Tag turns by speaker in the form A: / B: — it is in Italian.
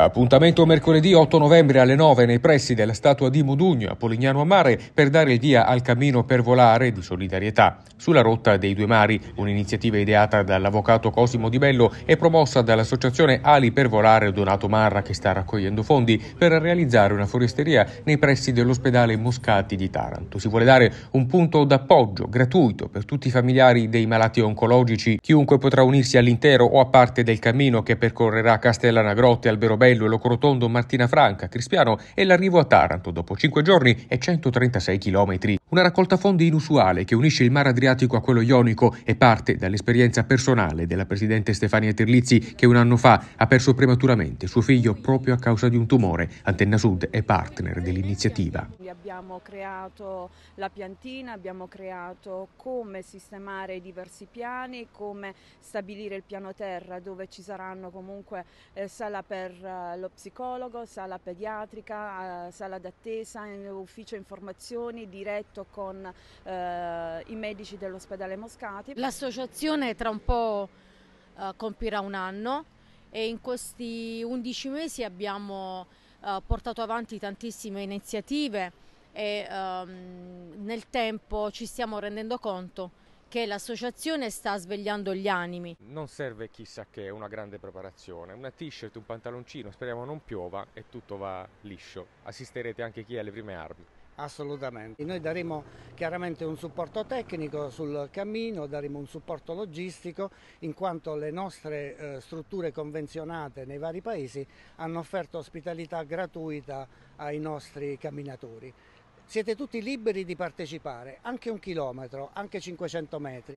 A: Appuntamento mercoledì 8 novembre alle 9 nei pressi della statua di Modugno a Polignano a Mare per dare il via al cammino per volare di solidarietà sulla rotta dei due mari, un'iniziativa ideata dall'avvocato Cosimo Di Bello e promossa dall'associazione Ali per volare Donato Marra che sta raccogliendo fondi per realizzare una foresteria nei pressi dell'ospedale Moscati di Taranto. Si vuole dare un punto d'appoggio gratuito per tutti i familiari dei malati oncologici. Chiunque potrà unirsi all'intero o a parte del cammino che percorrerà Castellanagrotte, Alberobello Portobello e Locorotondo, Martina Franca, Crispiano e l'arrivo a Taranto dopo 5 giorni e 136 km. Una raccolta fondi inusuale che unisce il mare Adriatico a quello ionico e parte dall'esperienza personale della presidente Stefania Terlizzi che un anno fa ha perso prematuramente suo figlio proprio a causa di un tumore. Antenna Sud è partner dell'iniziativa.
B: Abbiamo creato la piantina, abbiamo creato come sistemare i diversi piani, come stabilire il piano terra dove ci saranno comunque eh, sala per lo psicologo, sala pediatrica, eh, sala d'attesa, ufficio informazioni diretto con eh, i medici dell'ospedale Moscati.
C: L'associazione tra un po' eh, compirà un anno e in questi 11 mesi abbiamo eh, portato avanti tantissime iniziative e ehm, nel tempo ci stiamo rendendo conto che l'associazione sta svegliando gli animi.
A: Non serve chissà che una grande preparazione, una t-shirt, un pantaloncino, speriamo non piova e tutto va liscio. Assisterete anche chi ha le prime armi.
D: Assolutamente, noi daremo chiaramente un supporto tecnico sul cammino, daremo un supporto logistico in quanto le nostre eh, strutture convenzionate nei vari paesi hanno offerto ospitalità gratuita ai nostri camminatori siete tutti liberi di partecipare, anche un chilometro, anche 500 metri.